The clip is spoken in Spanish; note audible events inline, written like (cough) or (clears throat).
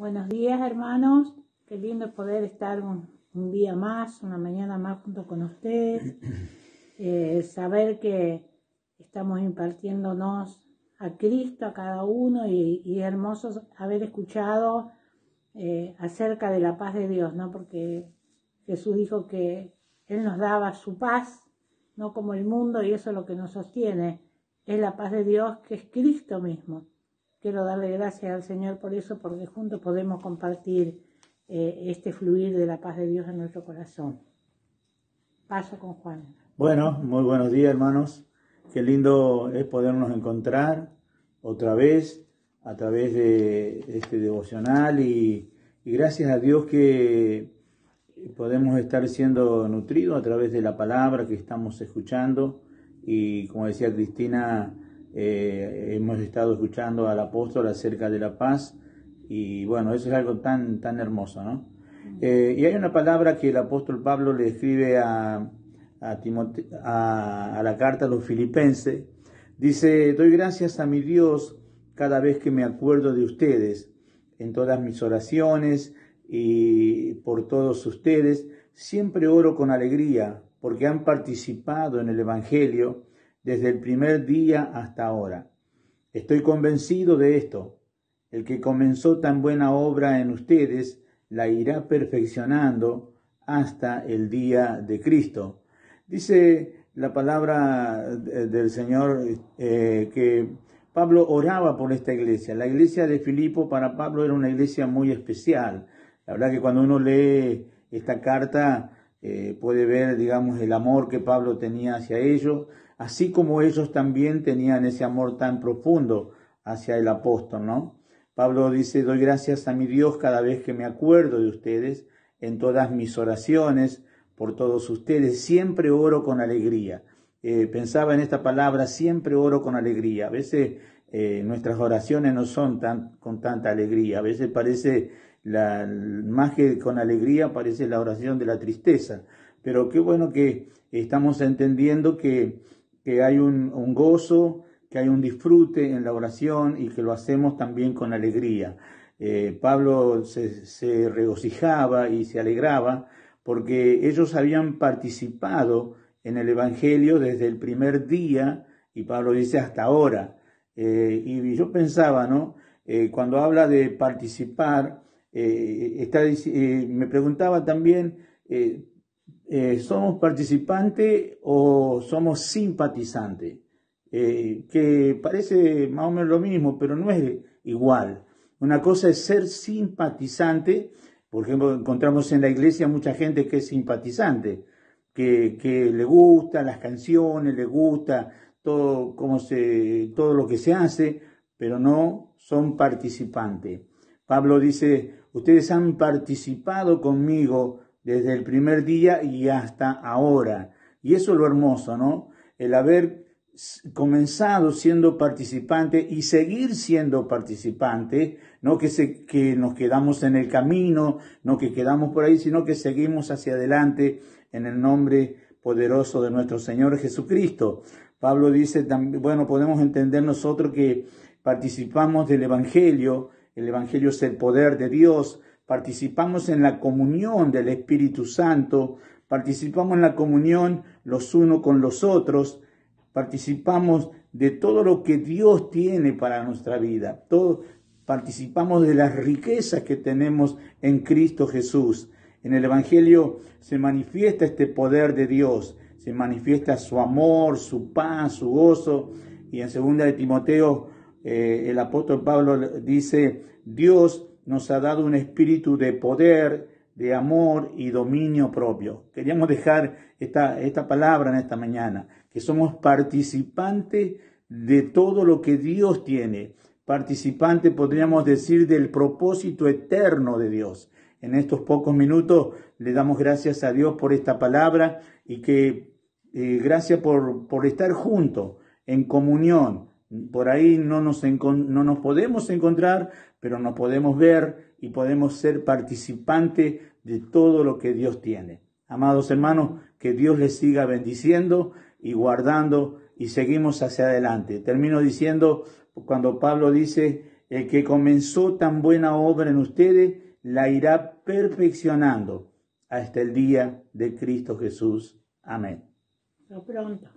Buenos días hermanos, qué lindo poder estar un, día más, una mañana más junto con ustedes, (clears throat) eh, saber que estamos impartiéndonos a Cristo, a cada uno, y, hermosos haber escuchado eh, acerca de la paz de Dios, ¿no? Porque Jesús dijo que Él nos daba su paz, no como el mundo, y eso es lo que nos sostiene, es la paz de Dios que es Cristo mismo. Quiero darle gracias al Señor por eso, porque juntos podemos compartir eh, este fluir de la paz de Dios en nuestro corazón. Paso con Juan. Bueno, muy buenos días hermanos. Qué lindo es podernos encontrar otra vez a través de este devocional y, y gracias a Dios que podemos estar siendo nutridos a través de la palabra que estamos escuchando y como decía Cristina, eh, hemos estado escuchando al apóstol acerca de la paz y bueno, eso es algo tan, tan hermoso, ¿no? Eh, y hay una palabra que el apóstol Pablo le escribe a, a, a la carta a los filipenses. Dice, doy gracias a mi Dios cada vez que me acuerdo de ustedes, en todas mis oraciones y por todos ustedes, siempre oro con alegría porque han participado en el Evangelio desde el primer día hasta ahora. Estoy convencido de esto. El que comenzó tan buena obra en ustedes la irá perfeccionando hasta el día de Cristo. Dice la palabra del Señor eh, que Pablo oraba por esta iglesia. La iglesia de Filipo para Pablo era una iglesia muy especial. La verdad que cuando uno lee esta carta eh, puede ver, digamos, el amor que Pablo tenía hacia ellos, así como ellos también tenían ese amor tan profundo hacia el apóstol, ¿no? Pablo dice, doy gracias a mi Dios cada vez que me acuerdo de ustedes, en todas mis oraciones, por todos ustedes, siempre oro con alegría. Eh, pensaba en esta palabra, siempre oro con alegría. A veces eh, nuestras oraciones no son tan, con tanta alegría, a veces parece, la, más que con alegría, parece la oración de la tristeza. Pero qué bueno que estamos entendiendo que que hay un, gozo, que hay un disfrute en la oración y que lo hacemos también con alegría. Eh, Pablo se, regocijaba y se alegraba porque ellos habían participado en el Evangelio desde el primer día y Pablo dice hasta ahora. Eh, y yo pensaba, ¿no? Eh, cuando habla de participar, está, me preguntaba también eh, ¿somos participantes o somos simpatizantes? Eh, que parece más o menos lo mismo, pero no es igual. Una cosa es ser simpatizante, por ejemplo, encontramos en la iglesia mucha gente que es simpatizante, que, le gusta las canciones, le gusta todo, todo lo que se hace, pero no son participantes. Pablo dice, ustedes han participado conmigo desde el primer día y hasta ahora. Y eso es lo hermoso, ¿no? El haber comenzado siendo participante y seguir siendo participante, no que, se, que nos quedamos en el camino, no que quedamos por ahí, sino que seguimos hacia adelante en el nombre poderoso de nuestro Señor Jesucristo. Pablo dice, también, bueno, podemos entender nosotros que participamos del Evangelio, el Evangelio es el poder de Dios, participamos en la comunión del Espíritu Santo, participamos en la comunión los unos con los otros, participamos de todo lo que Dios tiene para nuestra vida, participamos de las riquezas que tenemos en Cristo Jesús. En el Evangelio se manifiesta este poder de Dios, se manifiesta su amor, su paz, su gozo. Y en segunda de Timoteo, eh, el apóstol Pablo dice, Dios nos ha dado un espíritu de poder, de amor y dominio propio. Queríamos dejar esta, esta palabra en esta mañana, que somos participantes de todo lo que Dios tiene, participante podríamos decir del propósito eterno de Dios. En estos pocos minutos le damos gracias a Dios por esta palabra y que eh, gracias por, por estar juntos en comunión, por ahí no nos, no nos podemos encontrar, pero nos podemos ver y podemos ser participantes de todo lo que Dios tiene. Amados hermanos, que Dios les siga bendiciendo y guardando y seguimos hacia adelante. Termino diciendo cuando Pablo dice, el que comenzó tan buena obra en ustedes, la irá perfeccionando hasta el día de Cristo Jesús. Amén. pronto.